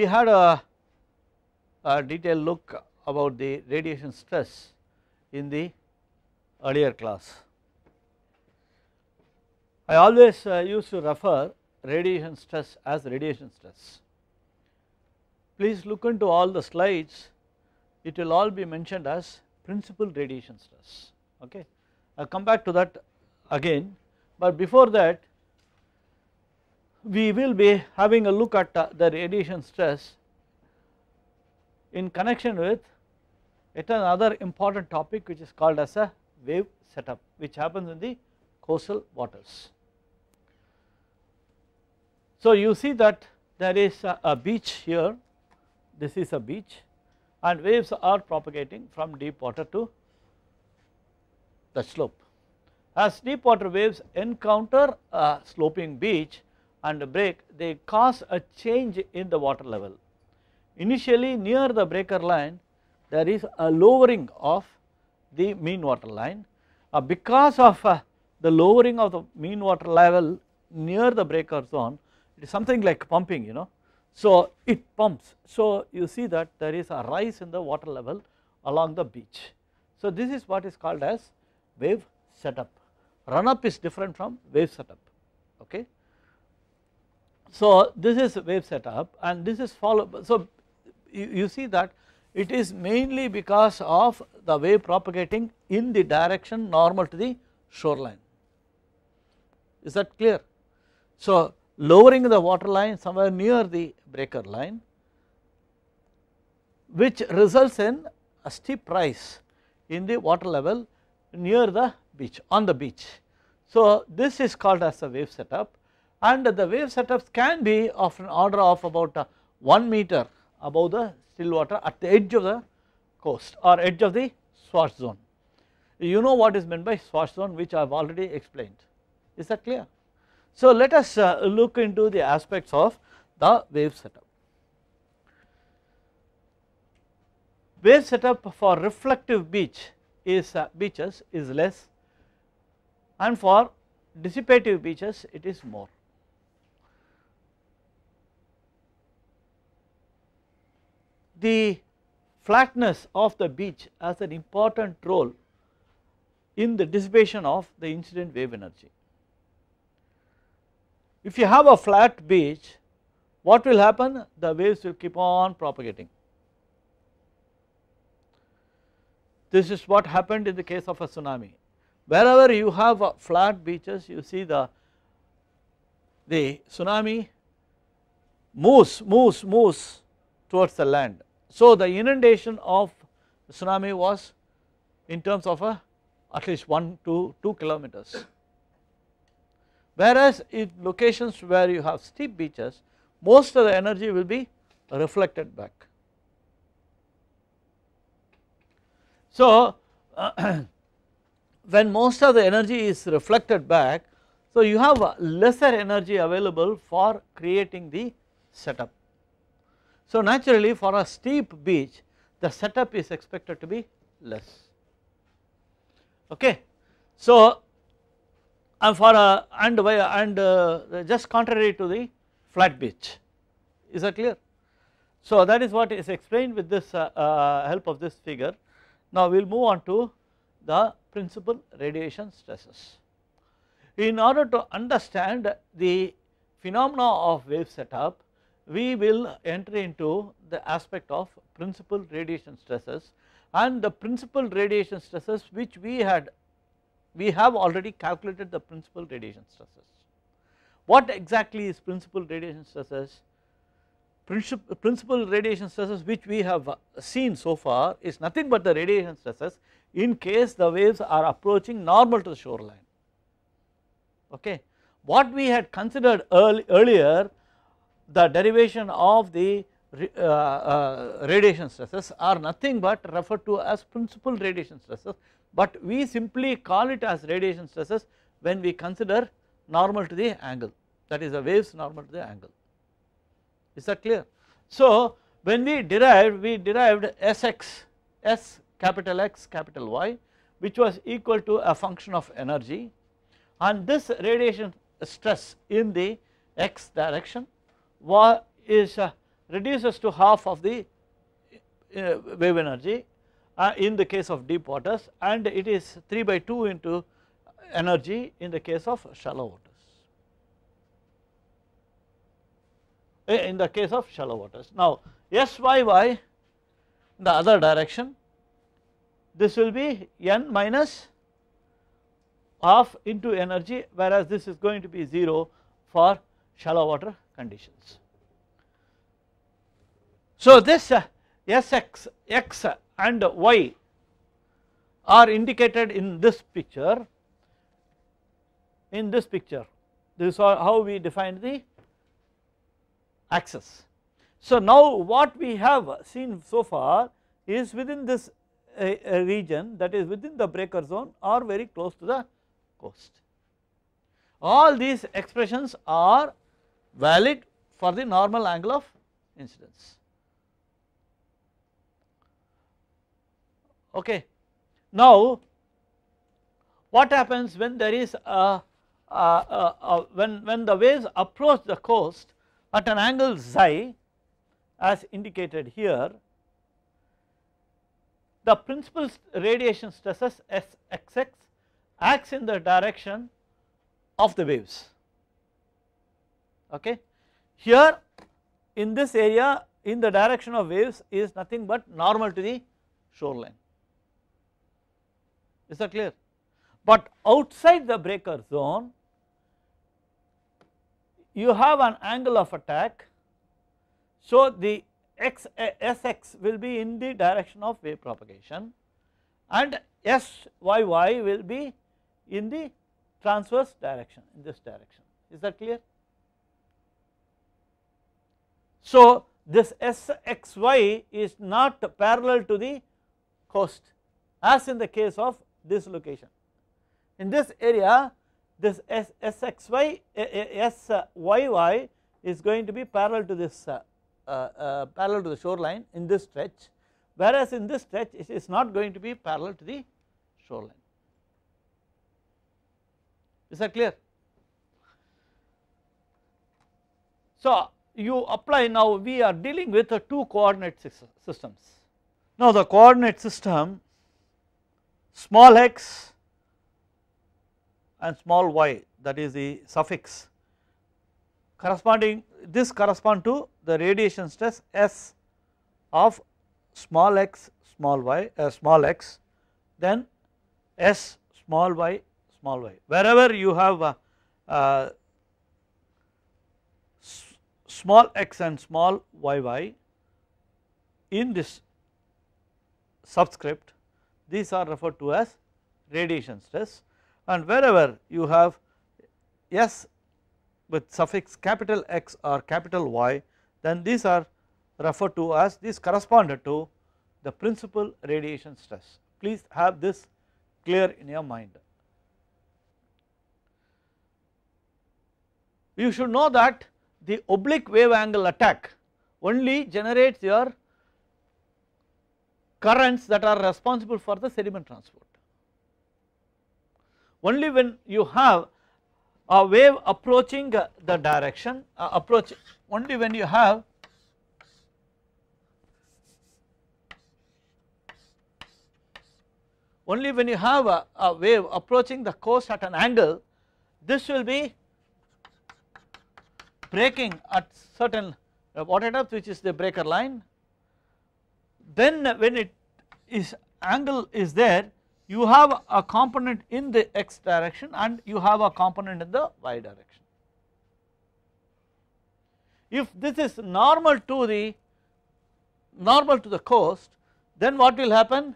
We had a, a detailed look about the radiation stress in the earlier class. I always uh, used to refer radiation stress as radiation stress. Please look into all the slides, it will all be mentioned as principal radiation stress, okay. I will come back to that again, but before that we will be having a look at uh, the radiation stress in connection with yet another important topic which is called as a wave setup which happens in the coastal waters. So you see that there is a, a beach here, this is a beach and waves are propagating from deep water to the slope. As deep water waves encounter a sloping beach and break they cause a change in the water level. Initially near the breaker line there is a lowering of the mean water line uh, because of uh, the lowering of the mean water level near the breaker zone it is something like pumping you know. So it pumps so you see that there is a rise in the water level along the beach. So this is what is called as wave setup run up is different from wave setup okay. So this is wave setup and this is follow so you, you see that it is mainly because of the wave propagating in the direction normal to the shoreline is that clear. So lowering the water line somewhere near the breaker line which results in a steep rise in the water level near the beach on the beach. So this is called as a wave setup and the wave setups can be of an order of about uh, 1 meter above the still water at the edge of the coast or edge of the swash zone. You know what is meant by swash zone which I have already explained, is that clear? So let us uh, look into the aspects of the wave setup. Wave setup for reflective beach is uh, beaches is less and for dissipative beaches it is more. the flatness of the beach has an important role in the dissipation of the incident wave energy. If you have a flat beach, what will happen? The waves will keep on propagating. This is what happened in the case of a tsunami. Wherever you have flat beaches, you see the, the tsunami moves, moves, moves towards the land so the inundation of tsunami was in terms of a at least 1 to 2 kilometers. Whereas in locations where you have steep beaches most of the energy will be reflected back. So when most of the energy is reflected back so you have lesser energy available for creating the setup. So naturally for a steep beach the setup is expected to be less okay. So and uh, for a and and uh, just contrary to the flat beach is that clear. So that is what is explained with this uh, uh, help of this figure. Now we will move on to the principal radiation stresses. In order to understand the phenomena of wave setup we will enter into the aspect of principal radiation stresses and the principal radiation stresses which we had we have already calculated the principal radiation stresses. What exactly is principal radiation stresses? Principal radiation stresses which we have seen so far is nothing but the radiation stresses in case the waves are approaching normal to the shoreline. Okay. What we had considered early, earlier the derivation of the uh, uh, radiation stresses are nothing but referred to as principal radiation stresses but we simply call it as radiation stresses when we consider normal to the angle that is the waves normal to the angle is that clear. So when we derived we derived Sx S capital X capital Y which was equal to a function of energy and this radiation stress in the x direction is uh, reduces to half of the uh, wave energy uh, in the case of deep waters and it is 3 by 2 into energy in the case of shallow waters. Eh, in the case of shallow waters. Now SYY in the other direction this will be N minus half into energy whereas this is going to be 0 for shallow water conditions. So this uh, Sx, x and y are indicated in this picture, in this picture this is how we define the axis. So now what we have seen so far is within this uh, uh, region that is within the breaker zone or very close to the coast. All these expressions are valid for the normal angle of incidence. Okay. Now, what happens when there is a, a, a, a when, when the waves approach the coast at an angle xi as indicated here, the principal radiation stresses Sxx acts in the direction of the waves okay. Here in this area in the direction of waves is nothing but normal to the shoreline is that clear. But outside the breaker zone you have an angle of attack so the x eh, sx will be in the direction of wave propagation and syy will be in the transverse direction in this direction is that clear so, this Sxy is not parallel to the coast as in the case of this location. In this area this Sxy, eh, eh, Syy is going to be parallel to this uh, uh, uh, parallel to the shoreline in this stretch whereas in this stretch it is not going to be parallel to the shoreline. Is that clear? So you apply now we are dealing with two coordinate systems. Now the coordinate system small x and small y that is the suffix corresponding this correspond to the radiation stress S of small x small y uh, small x then S small y small y wherever you have uh, uh, small x and small yy in this subscript these are referred to as radiation stress and wherever you have S with suffix capital X or capital Y then these are referred to as these corresponded to the principal radiation stress. Please have this clear in your mind. You should know that the oblique wave angle attack only generates your currents that are responsible for the sediment transport. Only when you have a wave approaching uh, the direction uh, approach only when you have only when you have a, a wave approaching the coast at an angle this will be breaking at certain uh, water depth, which is the breaker line then when it is angle is there you have a component in the x direction and you have a component in the y direction. If this is normal to the normal to the coast then what will happen?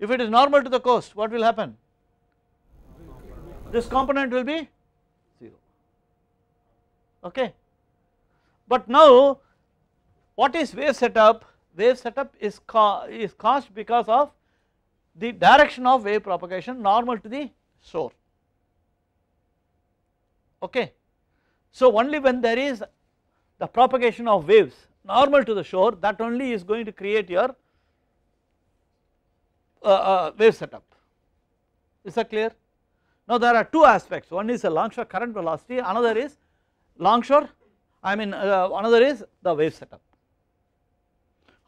If it is normal to the coast what will happen? This component will be okay. But now what is wave setup? Wave setup is, ca is caused because of the direction of wave propagation normal to the shore okay. So only when there is the propagation of waves normal to the shore that only is going to create your uh, uh, wave setup is that clear. Now there are two aspects one is a longshore current velocity another is longshore I mean uh, another is the wave setup.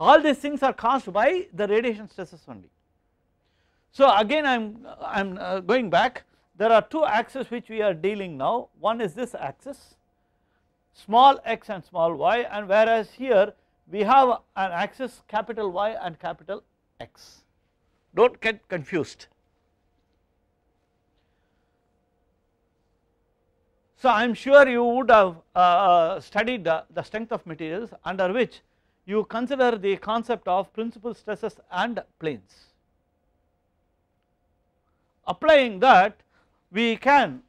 All these things are caused by the radiation stresses only. So again I am I am uh, going back there are two axes which we are dealing now one is this axis small x and small y and whereas here we have an axis capital Y and capital X do not get confused So I am sure you would have uh, uh, studied the, the strength of materials under which you consider the concept of principal stresses and planes. Applying that we can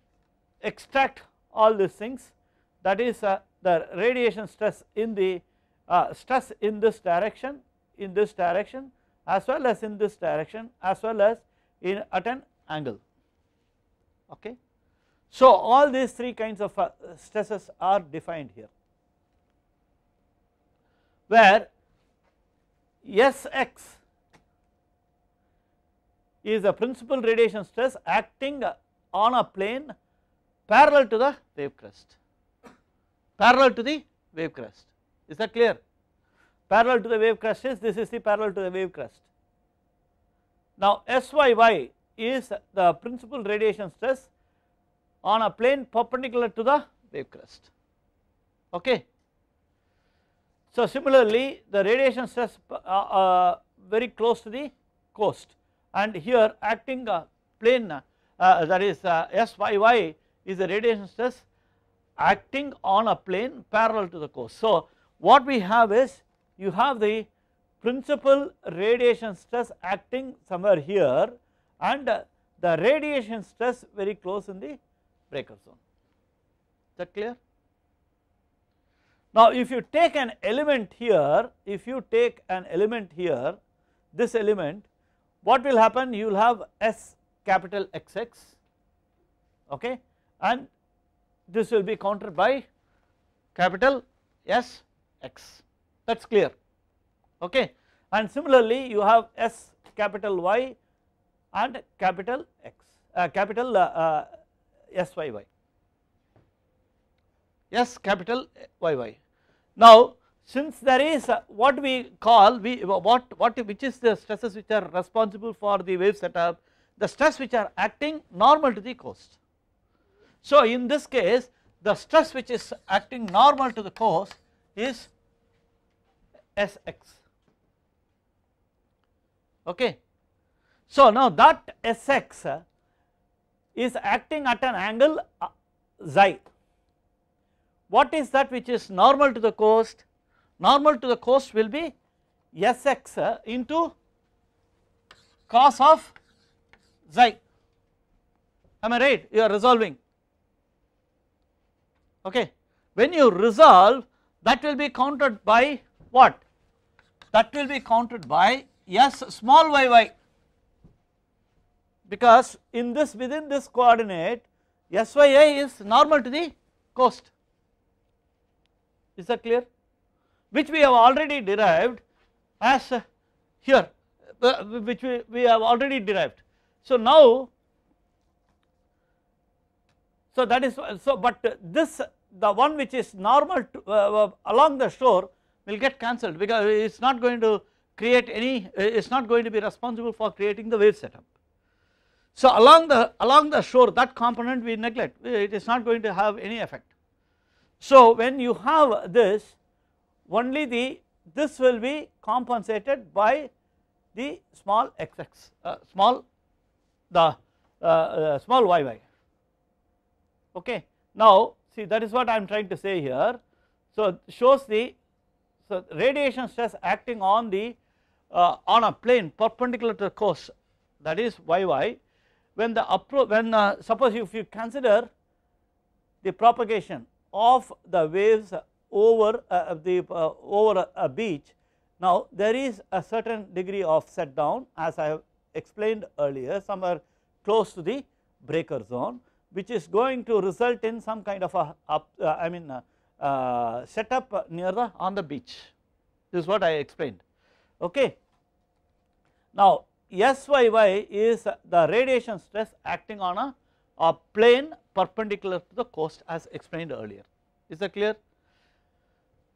extract all these things that is uh, the radiation stress in the uh, stress in this direction in this direction as well as in this direction as well as in at an angle okay so all these three kinds of uh, stresses are defined here where Sx is a principal radiation stress acting on a plane parallel to the wave crest, parallel to the wave crest. Is that clear? Parallel to the wave crest is this is the parallel to the wave crest. Now, Syy is the principal radiation stress on a plane perpendicular to the wave crest okay. So similarly the radiation stress uh, uh, very close to the coast and here acting uh, plane uh, that is uh, SYY is the radiation stress acting on a plane parallel to the coast. So what we have is you have the principal radiation stress acting somewhere here and uh, the radiation stress very close in the breaker zone is that clear. Now if you take an element here if you take an element here this element what will happen you will have S capital XX okay and this will be countered by capital S X that is clear okay and similarly you have S capital Y and capital X uh, capital uh, uh Yes, capital Y Y. Now since there is what we call we what what which is the stresses which are responsible for the wave setup the stress which are acting normal to the coast. So in this case the stress which is acting normal to the coast is Sx okay. So now that Sx is acting at an angle uh, xi. What is that which is normal to the coast? Normal to the coast will be Sx uh, into cos of xi. Am I right? You are resolving. Okay. When you resolve, that will be countered by what? That will be countered by S small yy because in this within this coordinate SYA is normal to the coast is that clear which we have already derived as here uh, which we, we have already derived. So now so that is so but this the one which is normal to, uh, uh along the shore will get cancelled because it is not going to create any uh, it is not going to be responsible for creating the wave setup. So, along the along the shore that component we neglect uh, it is not going to have any effect. So, when you have this only the this will be compensated by the small xx uh, small the uh, uh, small yy okay. Now see that is what I am trying to say here. So, shows the so radiation stress acting on the uh, on a plane perpendicular to the coast that is yy when the approach when uh, suppose if you consider the propagation of the waves over uh, the uh, over a beach now there is a certain degree of set down as I have explained earlier somewhere close to the breaker zone which is going to result in some kind of a up, uh, I mean uh, uh, set up near the on the beach this is what I explained okay. Now SYY is the radiation stress acting on a, a plane perpendicular to the coast as explained earlier. Is that clear?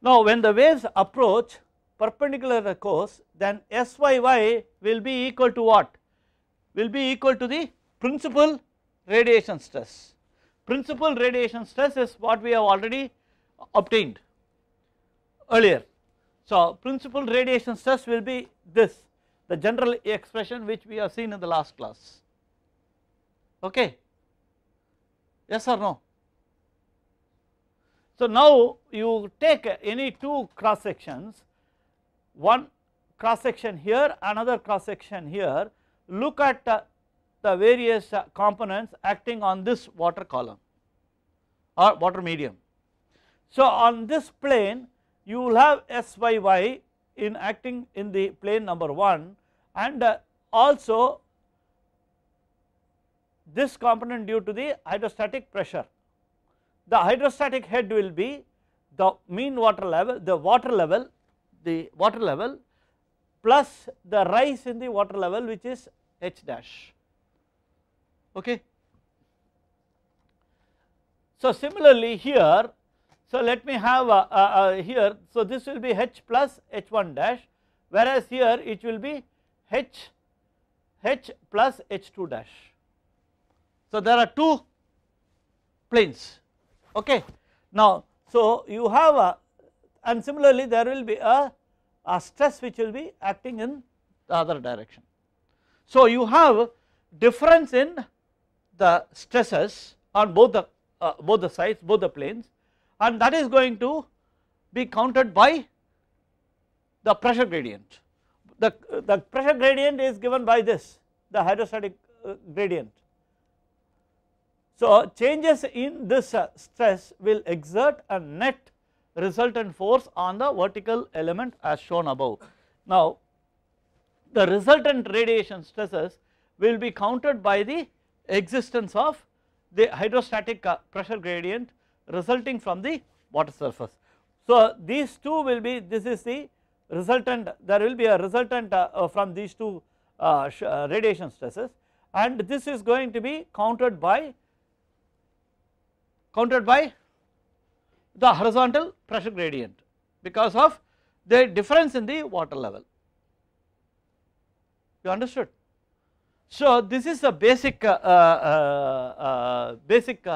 Now when the waves approach perpendicular to the coast then SYY will be equal to what? Will be equal to the principal radiation stress. Principal radiation stress is what we have already obtained earlier. So principal radiation stress will be this the general expression which we have seen in the last class, okay, yes or no. So now you take any two cross sections, one cross section here, another cross section here, look at uh, the various uh, components acting on this water column or water medium. So on this plane you will have SYY in acting in the plane number 1 and uh, also this component due to the hydrostatic pressure. The hydrostatic head will be the mean water level, the water level, the water level plus the rise in the water level which is h dash. Okay. So similarly here, so let me have a, a, a here, so this will be h plus h1 dash whereas here it will be H H plus H2 dash. So there are two planes okay. Now so you have a and similarly there will be a, a stress which will be acting in the other direction. So you have difference in the stresses on both the uh, both the sides both the planes and that is going to be countered by the pressure gradient the, the pressure gradient is given by this the hydrostatic uh, gradient. So changes in this uh, stress will exert a net resultant force on the vertical element as shown above. Now the resultant radiation stresses will be countered by the existence of the hydrostatic uh, pressure gradient resulting from the water surface. So these two will be this is the resultant there will be a resultant uh, from these two uh, uh, radiation stresses and this is going to be countered by countered by the horizontal pressure gradient because of the difference in the water level you understood. So this is the basic uh, uh, uh, basic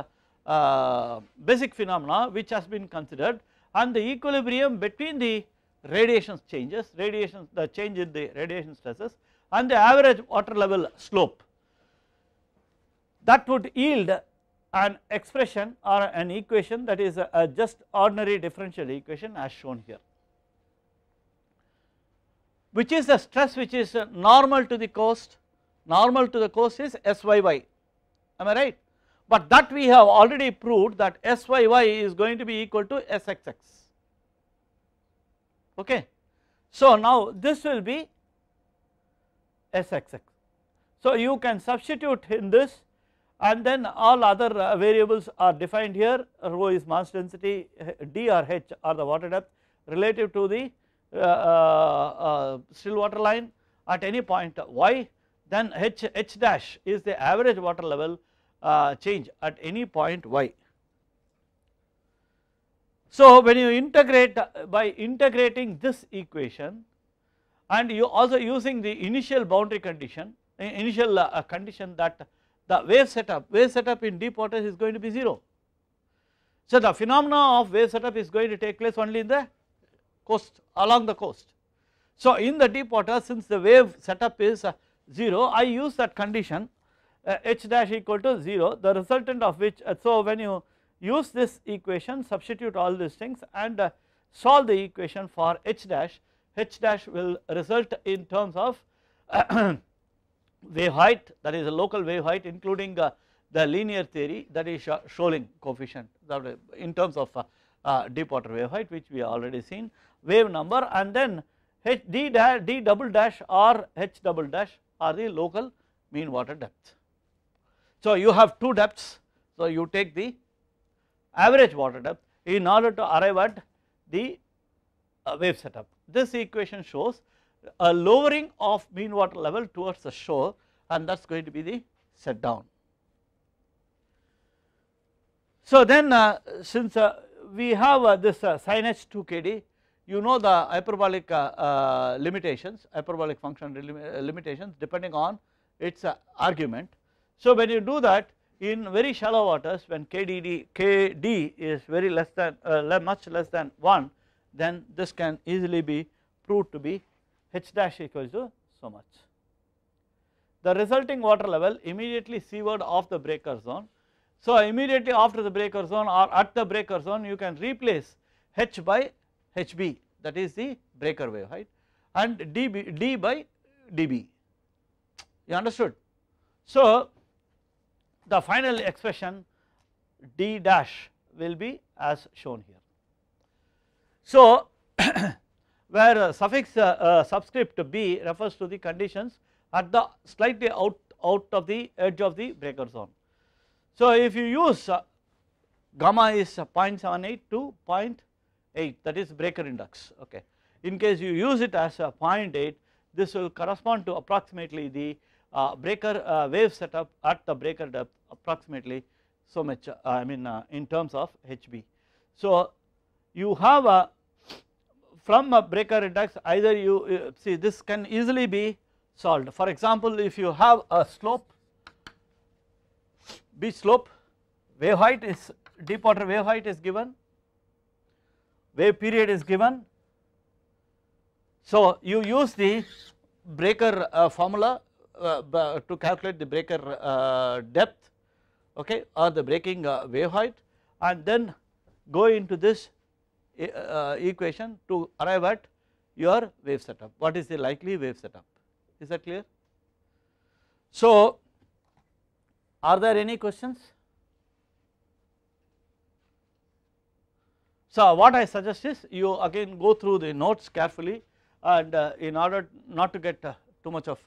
basic phenomena which has been considered and the equilibrium between the radiations changes, radiation the change in the radiation stresses and the average water level slope that would yield an expression or an equation that is a just ordinary differential equation as shown here which is the stress which is normal to the coast normal to the coast is SYY am I right but that we have already proved that SYY is going to be equal to SXX okay. So now this will be Sxx. So you can substitute in this and then all other uh, variables are defined here rho is mass density d or h are the water depth relative to the uh, uh, uh still water line at any point y then h h dash is the average water level uh, change at any point y so when you integrate uh, by integrating this equation and you also using the initial boundary condition eh, initial uh, uh, condition that the wave setup wave setup in deep waters is going to be 0. So the phenomena of wave setup is going to take place only in the coast along the coast. So in the deep water since the wave setup is 0 I use that condition h dash equal to 0 the resultant of which so when you use this equation substitute all these things and uh, solve the equation for h dash h dash will result in terms of wave height that is a local wave height including uh, the linear theory that is uh, Scholling coefficient that in terms of uh, uh, deep water wave height which we already seen wave number and then h d dash d double dash or h double dash are the local mean water depth. So you have two depths so you take the average water depth in order to arrive at the uh, wave setup. This equation shows a lowering of mean water level towards the shore and that is going to be the set down. So then uh, since uh, we have uh, this uh, sinh 2 kd you know the hyperbolic uh, uh, limitations hyperbolic function limitations depending on its argument. So when you do that in very shallow waters when KDD, KD is very less than uh, much less than 1 then this can easily be proved to be h dash equals to so much. The resulting water level immediately seaward of the breaker zone. So immediately after the breaker zone or at the breaker zone you can replace h by hb that is the breaker wave height and db, d by db you understood. So the final expression d dash will be as shown here. So where suffix uh, subscript b refers to the conditions at the slightly out, out of the edge of the breaker zone. So if you use uh, gamma is 0.78 to 0.8 that is breaker index okay. In case you use it as a 0.8 this will correspond to approximately the uh, breaker uh, wave setup at the breaker depth approximately so much uh, I mean in terms of HB. So you have a from a breaker index either you see this can easily be solved for example if you have a slope beach slope wave height is deep water wave height is given wave period is given so you use the breaker formula uh, to calculate the breaker uh, depth okay or the breaking uh, wave height and then go into this equation to arrive at your wave setup what is the likely wave setup is that clear. So are there any questions? So what I suggest is you again go through the notes carefully and in order not to get too much of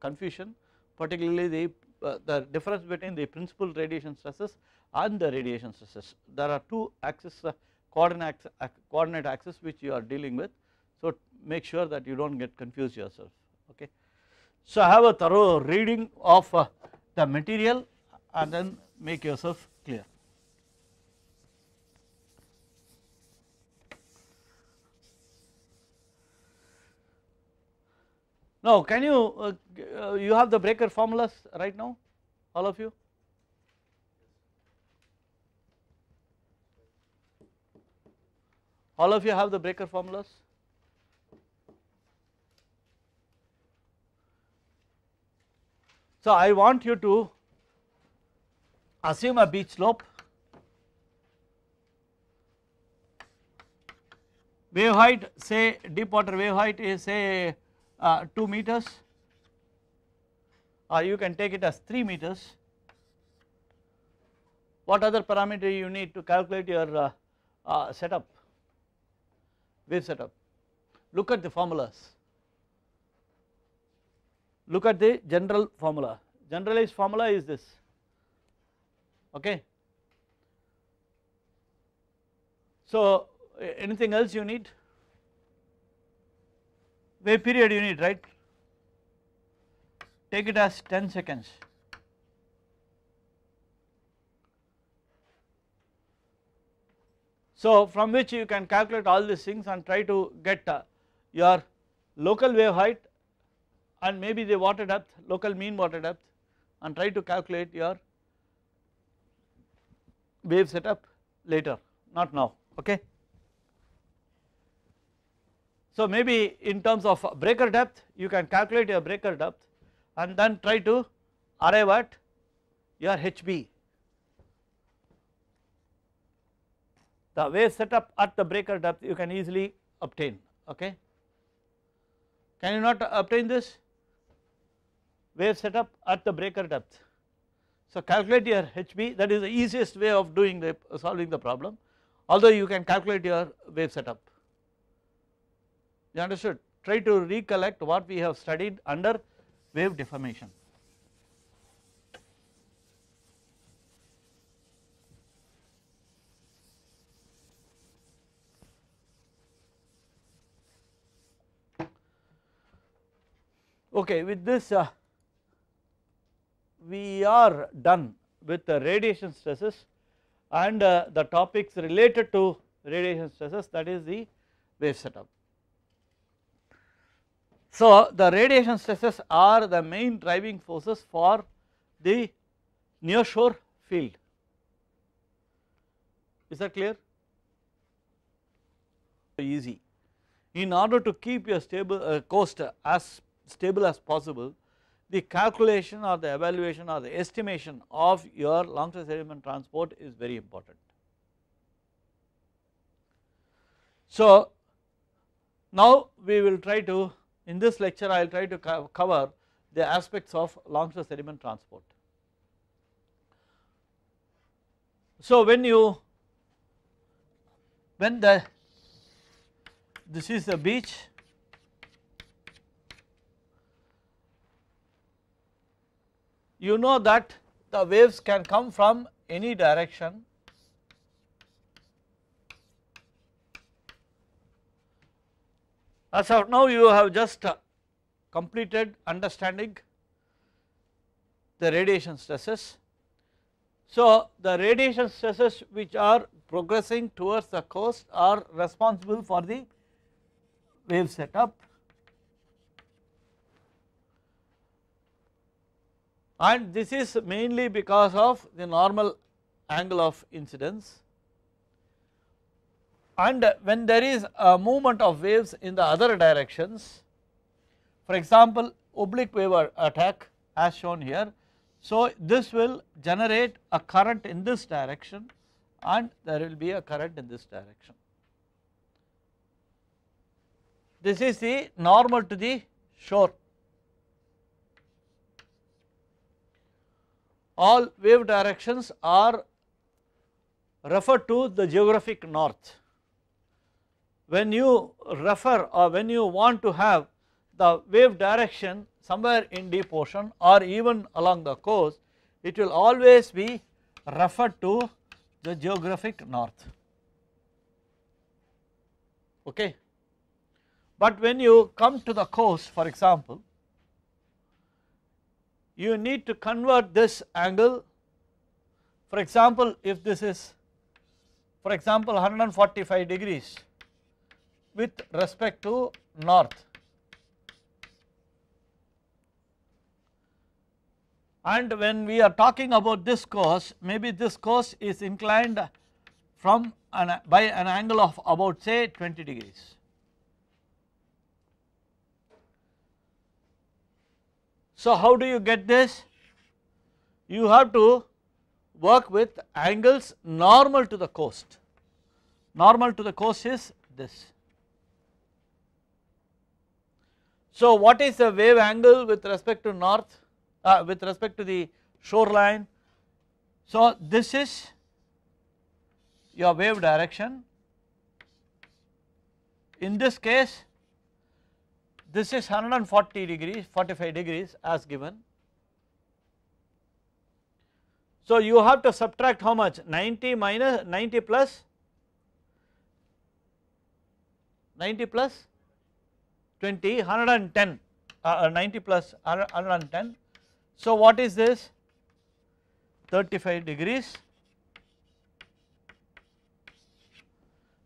confusion particularly the, uh, the difference between the principal radiation stresses and the radiation stresses. There are two axis uh, coordinate, coordinate axis which you are dealing with so make sure that you do not get confused yourself okay. So have a thorough reading of uh, the material and then make yourself clear. Now can you, uh, uh, you have the breaker formulas right now all of you? All of you have the breaker formulas? So I want you to assume a beach slope wave height say deep water wave height is say uh, 2 meters or you can take it as 3 meters. What other parameter you need to calculate your uh, uh, setup, wave setup? Look at the formulas, look at the general formula, generalized formula is this okay. So anything else you need? wave period unit right, take it as 10 seconds. So from which you can calculate all these things and try to get uh, your local wave height and maybe the water depth, local mean water depth and try to calculate your wave setup later not now okay. So maybe in terms of breaker depth you can calculate your breaker depth and then try to arrive at your HB. The wave setup at the breaker depth you can easily obtain okay. Can you not obtain this wave setup at the breaker depth? So calculate your HB that is the easiest way of doing the solving the problem although you can calculate your wave setup you understood try to recollect what we have studied under wave deformation. Okay, with this uh, we are done with the radiation stresses and uh, the topics related to radiation stresses that is the wave setup. So, the radiation stresses are the main driving forces for the near shore field. Is that clear? Easy. In order to keep your stable uh, coast as stable as possible, the calculation or the evaluation or the estimation of your long stress sediment transport is very important. So, now we will try to in this lecture I will try to co cover the aspects of Longshore sediment transport. So when you when the this is the beach you know that the waves can come from any direction As of now you have just uh, completed understanding the radiation stresses. So, the radiation stresses which are progressing towards the coast are responsible for the wave setup and this is mainly because of the normal angle of incidence and when there is a movement of waves in the other directions for example oblique wave attack as shown here. So, this will generate a current in this direction and there will be a current in this direction. This is the normal to the shore. All wave directions are referred to the geographic north when you refer or when you want to have the wave direction somewhere in deep ocean or even along the coast it will always be referred to the geographic north okay. But when you come to the coast for example you need to convert this angle for example if this is for example 145 degrees with respect to north and when we are talking about this course maybe this course is inclined from an, by an angle of about say 20 degrees. So, how do you get this? You have to work with angles normal to the coast. Normal to the coast is this. So, what is the wave angle with respect to north uh, with respect to the shoreline? So, this is your wave direction. In this case, this is 140 degrees 45 degrees as given. So, you have to subtract how much 90 minus 90 plus 90 plus 20, 110, uh, uh, 90 plus 110. So what is this? 35 degrees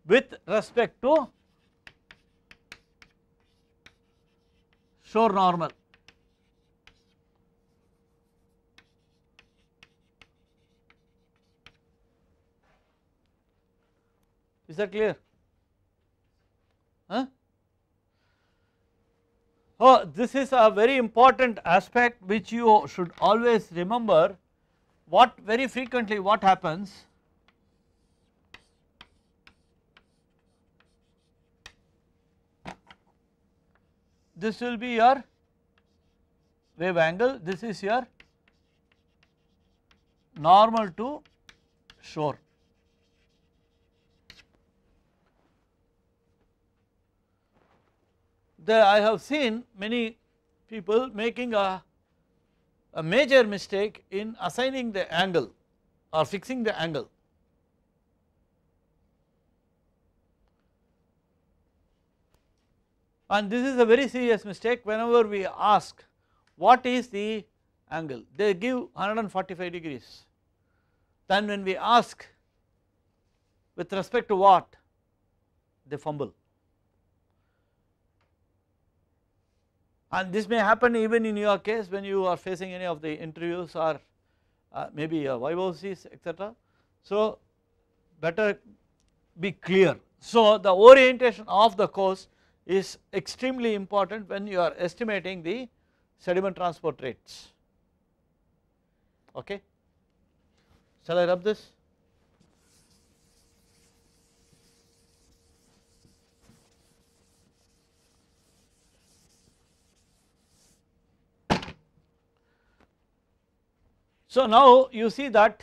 with respect to shore normal. Is that clear? Huh? So this is a very important aspect which you should always remember what very frequently what happens this will be your wave angle this is your normal to shore there I have seen many people making a, a major mistake in assigning the angle or fixing the angle. And this is a very serious mistake whenever we ask what is the angle, they give 145 degrees. Then when we ask with respect to what, they fumble. and this may happen even in your case when you are facing any of the interviews or uh, maybe your VIVOCs etc. So better be clear. So the orientation of the course is extremely important when you are estimating the sediment transport rates okay. Shall I rub this? So now you see that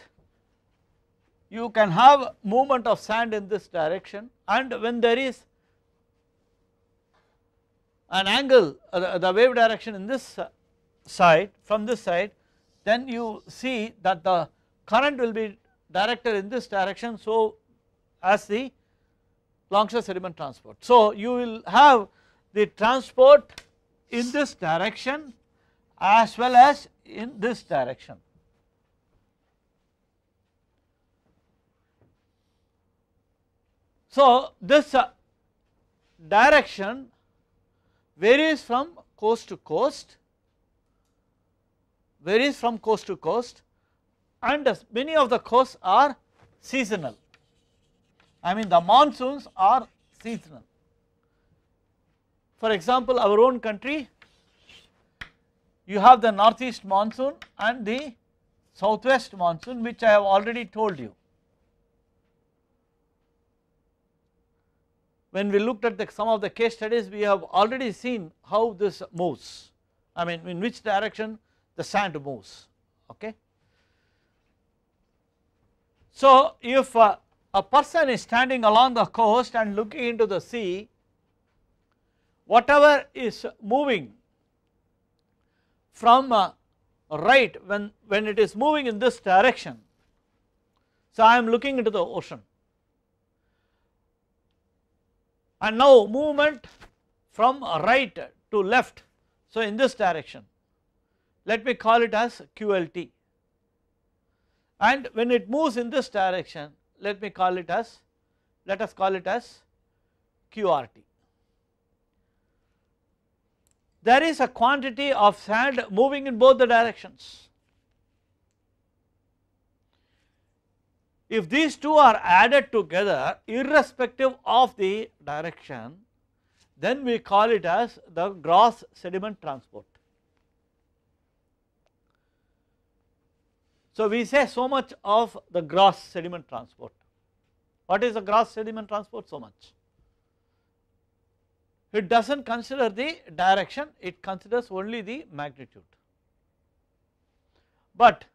you can have movement of sand in this direction and when there is an angle uh, the wave direction in this uh, side from this side then you see that the current will be directed in this direction so as the Longshore sediment transport. So you will have the transport in this direction as well as in this direction. So, this uh, direction varies from coast to coast, varies from coast to coast and many of the coasts are seasonal. I mean the monsoons are seasonal. For example, our own country you have the northeast monsoon and the southwest monsoon which I have already told you. when we looked at the, some of the case studies we have already seen how this moves I mean in which direction the sand moves okay. So if a, a person is standing along the coast and looking into the sea whatever is moving from uh, right when, when it is moving in this direction. So I am looking into the ocean and now movement from right to left. So, in this direction let me call it as QLT and when it moves in this direction let me call it as let us call it as QRT. There is a quantity of sand moving in both the directions If these two are added together irrespective of the direction, then we call it as the gross sediment transport. So, we say so much of the gross sediment transport. What is the gross sediment transport? So much. It does not consider the direction, it considers only the magnitude. But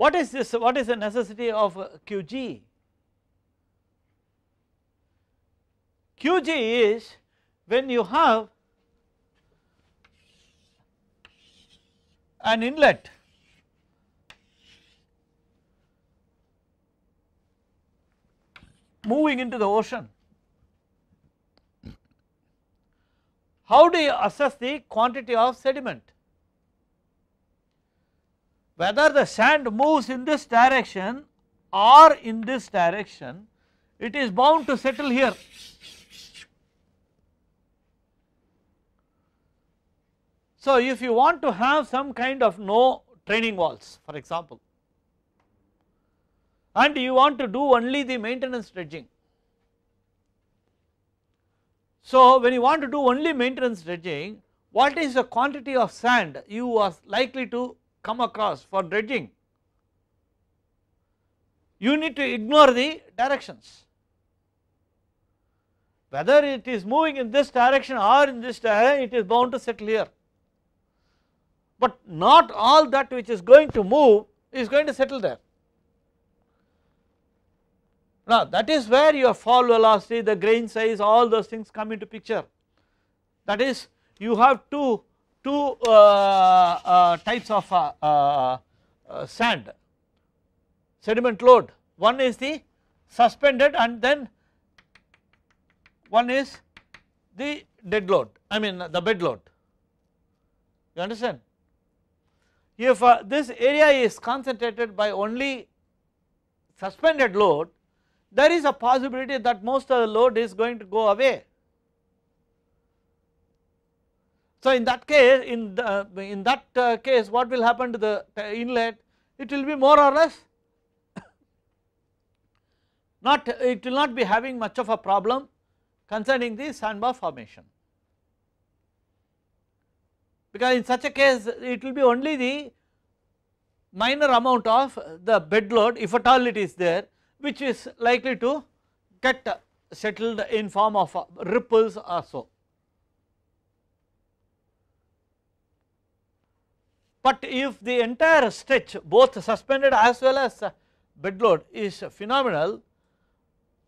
what is this, what is the necessity of QG? QG is when you have an inlet moving into the ocean. How do you assess the quantity of sediment? whether the sand moves in this direction or in this direction it is bound to settle here. So, if you want to have some kind of no training walls for example and you want to do only the maintenance dredging. So, when you want to do only maintenance dredging what is the quantity of sand you are likely to come across for dredging. You need to ignore the directions. Whether it is moving in this direction or in this direction, it is bound to settle here. But not all that which is going to move is going to settle there. Now that is where your fall velocity, the grain size, all those things come into picture. That is you have to two uh, uh, types of uh, sand sediment load. One is the suspended and then one is the dead load, I mean the bed load. You understand? If uh, this area is concentrated by only suspended load, there is a possibility that most of the load is going to go away. So in that case, in the, in that uh, case, what will happen to the inlet? It will be more or less not. It will not be having much of a problem concerning the sandbar formation, because in such a case, it will be only the minor amount of the bed load, if at all it is there, which is likely to get settled in form of ripples or so. But if the entire stretch both suspended as well as bed load is phenomenal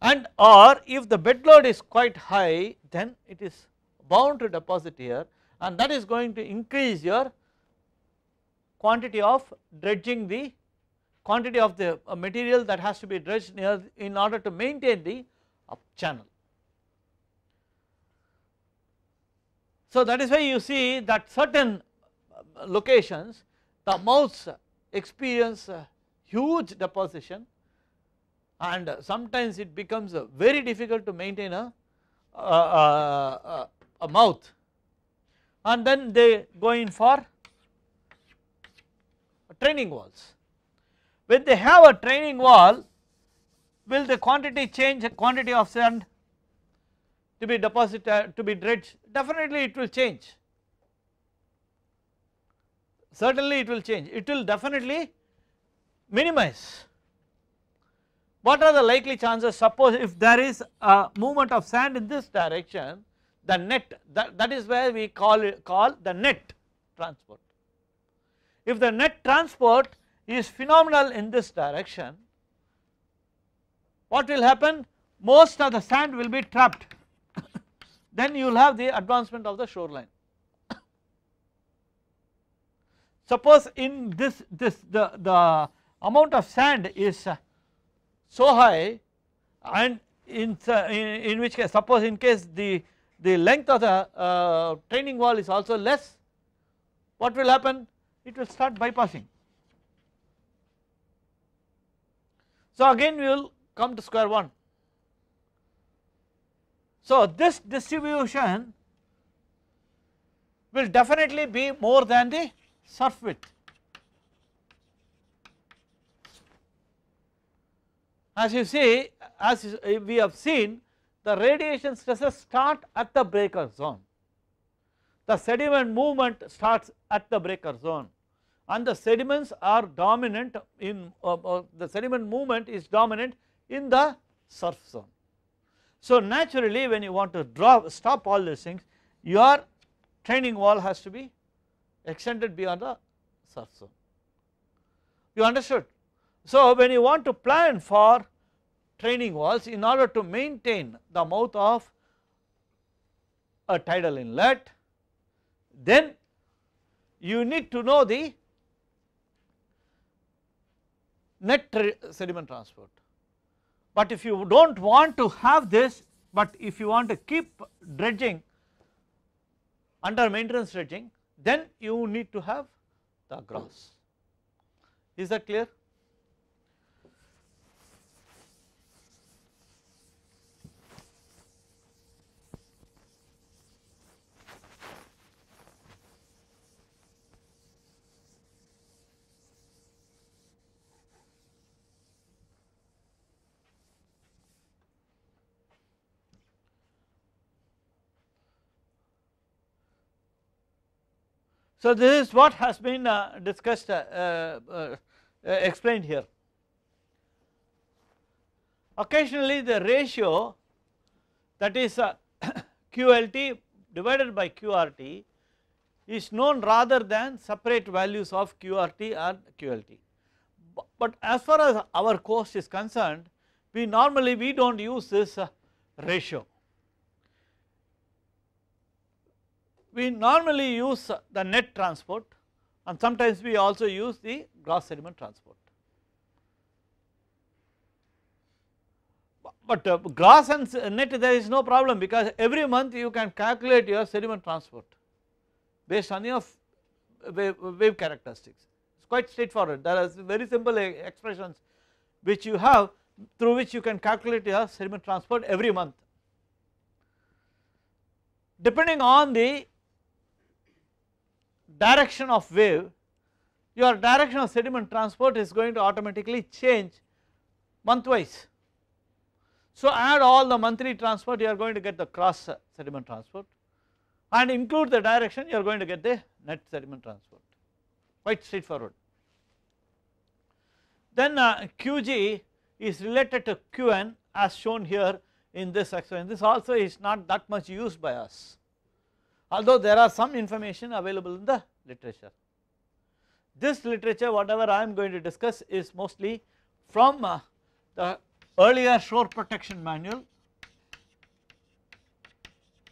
and or if the bed load is quite high then it is bound to deposit here and that is going to increase your quantity of dredging the quantity of the uh, material that has to be dredged near in order to maintain the up channel. So that is why you see that certain locations the mouths experience huge deposition and sometimes it becomes very difficult to maintain a, a, a, a mouth and then they go in for training walls. When they have a training wall will the quantity change quantity of sand to be deposited to be dredged definitely it will change certainly it will change it will definitely minimize. What are the likely chances suppose if there is a movement of sand in this direction the net that, that is where we call call the net transport. If the net transport is phenomenal in this direction what will happen most of the sand will be trapped then you will have the advancement of the shoreline. Suppose in this, this the, the amount of sand is so high and in, in, which case suppose in case the, the length of the uh, training wall is also less what will happen it will start bypassing. So again we will come to square 1. So this distribution will definitely be more than the surf width as you see as we have seen the radiation stresses start at the breaker zone. The sediment movement starts at the breaker zone and the sediments are dominant in uh, uh, the sediment movement is dominant in the surf zone. So naturally when you want to stop all these things your training wall has to be extended beyond the surf zone. You understood? So, when you want to plan for training walls in order to maintain the mouth of a tidal inlet, then you need to know the net sediment transport. But if you do not want to have this, but if you want to keep dredging under maintenance dredging, then you need to have the gross. Is that clear? So this is what has been uh, discussed uh, uh, explained here. Occasionally the ratio that is QLT divided by QRT is known rather than separate values of QRT and QLT. But as far as our course is concerned, we normally we do not use this ratio. we normally use the net transport and sometimes we also use the gross sediment transport. But uh, gross and net there is no problem because every month you can calculate your sediment transport based on your wave characteristics. It is quite straightforward there are very simple expressions which you have through which you can calculate your sediment transport every month. Depending on the direction of wave your direction of sediment transport is going to automatically change monthwise. So add all the monthly transport you are going to get the cross sediment transport and include the direction you are going to get the net sediment transport quite straightforward. Then uh, Qg is related to Qn as shown here in this experiment this also is not that much used by us although there are some information available in the literature. This literature whatever I am going to discuss is mostly from uh, the earlier shore protection manual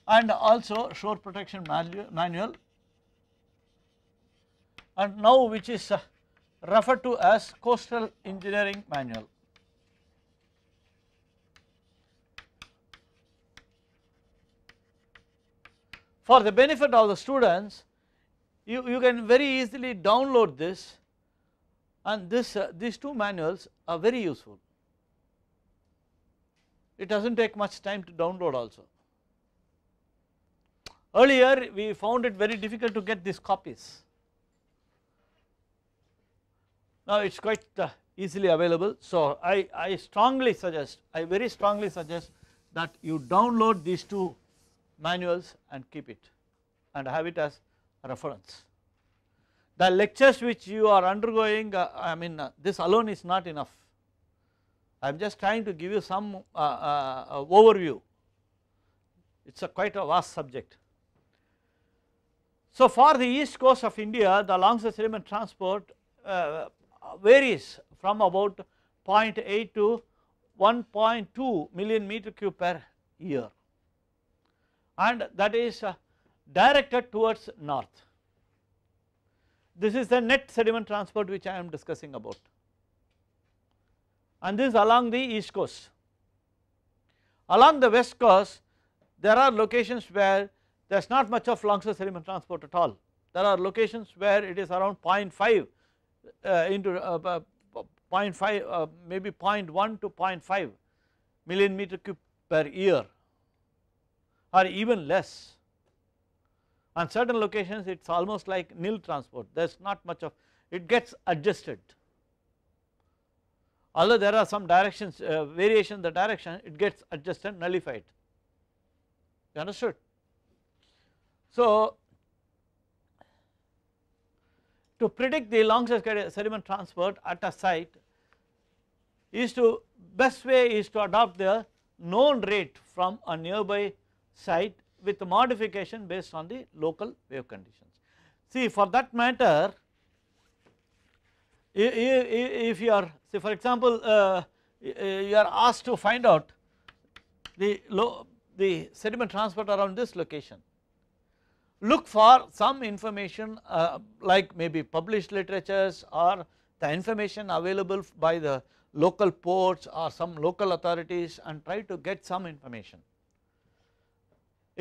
and also shore protection manual, and now which is uh, referred to as coastal engineering manual. for the benefit of the students you, you can very easily download this and this uh, these two manuals are very useful. It does not take much time to download also. Earlier we found it very difficult to get these copies. Now it is quite uh, easily available. So I, I strongly suggest, I very strongly suggest that you download these two manuals and keep it and have it as reference. The lectures which you are undergoing uh, I mean uh, this alone is not enough. I am just trying to give you some uh, uh, uh overview, it is a quite a vast subject. So for the east coast of India the Longset sediment transport uh, varies from about 0.8 to 1.2 million meter cube per year and that is uh, directed towards north. This is the net sediment transport which I am discussing about and this along the east coast. Along the west coast there are locations where there is not much of long sediment transport at all. There are locations where it is around 0.5 uh, into uh, uh 0.5 uh, maybe 0.1 to 0.5 million meter cube per year or even less. On certain locations it is almost like nil transport there is not much of it gets adjusted although there are some directions uh, variation the direction it gets adjusted nullified you understood. So to predict the long sediment transport at a site is to best way is to adopt the known rate from a nearby site with modification based on the local wave conditions. See for that matter if you are say for example uh, uh, you are asked to find out the low, the sediment transport around this location look for some information uh, like maybe published literatures or the information available by the local ports or some local authorities and try to get some information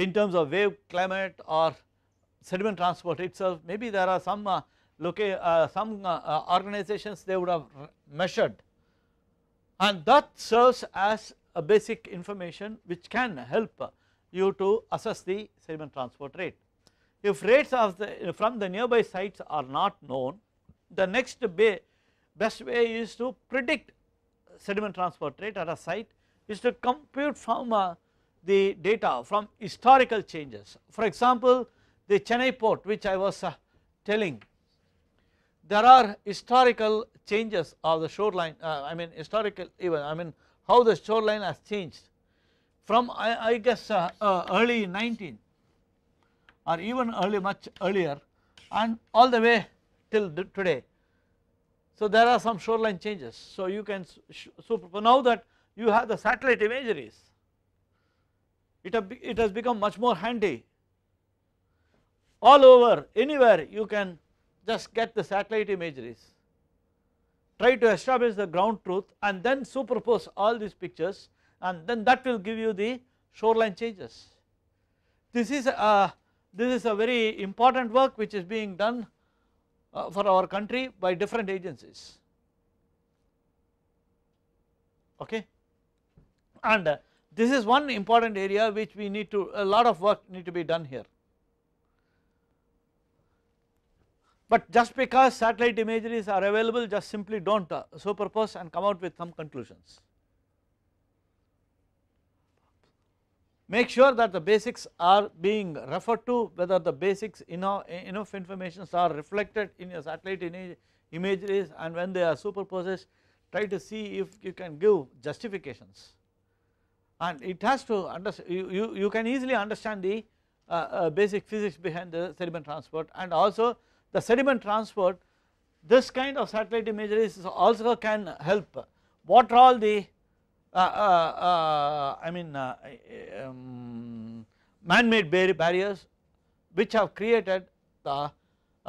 in terms of wave climate or sediment transport itself maybe there are some uh, uh some uh, uh, organizations they would have measured and that serves as a basic information which can help you to assess the sediment transport rate. If rates the, from the nearby sites are not known the next way best way is to predict sediment transport rate at a site is to compute from a uh, the data from historical changes. For example, the Chennai port which I was uh, telling, there are historical changes of the shoreline uh, I mean historical even I mean how the shoreline has changed from I, I guess uh, uh, early 19 or even early much earlier and all the way till today. So there are some shoreline changes. So you can now that you have the satellite imageries it, it has become much more handy. All over, anywhere you can just get the satellite imageries, try to establish the ground truth and then superpose all these pictures and then that will give you the shoreline changes. This is a, this is a very important work which is being done uh, for our country by different agencies okay and uh, this is one important area which we need to a lot of work need to be done here. But just because satellite imageries are available just simply do not uh, superpose and come out with some conclusions. Make sure that the basics are being referred to whether the basics enough informations are reflected in your satellite imageries and when they are superposed try to see if you can give justifications and it has to you, you, you can easily understand the uh, uh, basic physics behind the sediment transport and also the sediment transport this kind of satellite imagery also can help what are all the uh, uh, uh I mean uh, um, man-made barriers which have created the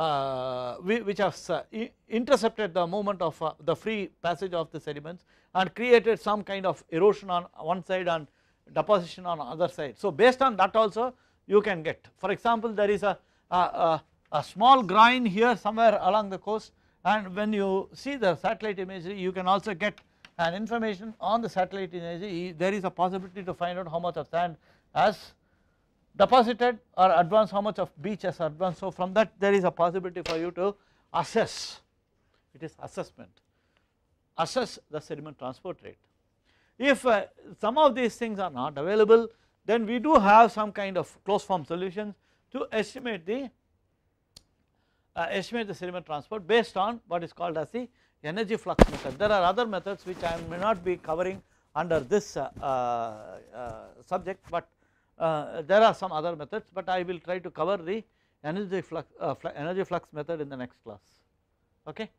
uh, which have uh, intercepted the movement of uh, the free passage of the sediments and created some kind of erosion on one side and deposition on other side. So based on that also you can get for example there is a, a, a, a small grind here somewhere along the coast and when you see the satellite imagery you can also get an information on the satellite imagery there is a possibility to find out how much of sand has deposited or advanced how much of beach has advanced. So from that there is a possibility for you to assess, it is assessment, assess the sediment transport rate. If uh, some of these things are not available then we do have some kind of closed form solutions to estimate the uh, estimate the sediment transport based on what is called as the energy flux method. There are other methods which I may not be covering under this uh, uh, uh subject but uh, there are some other methods but I will try to cover the energy flux, uh, energy flux method in the next class okay.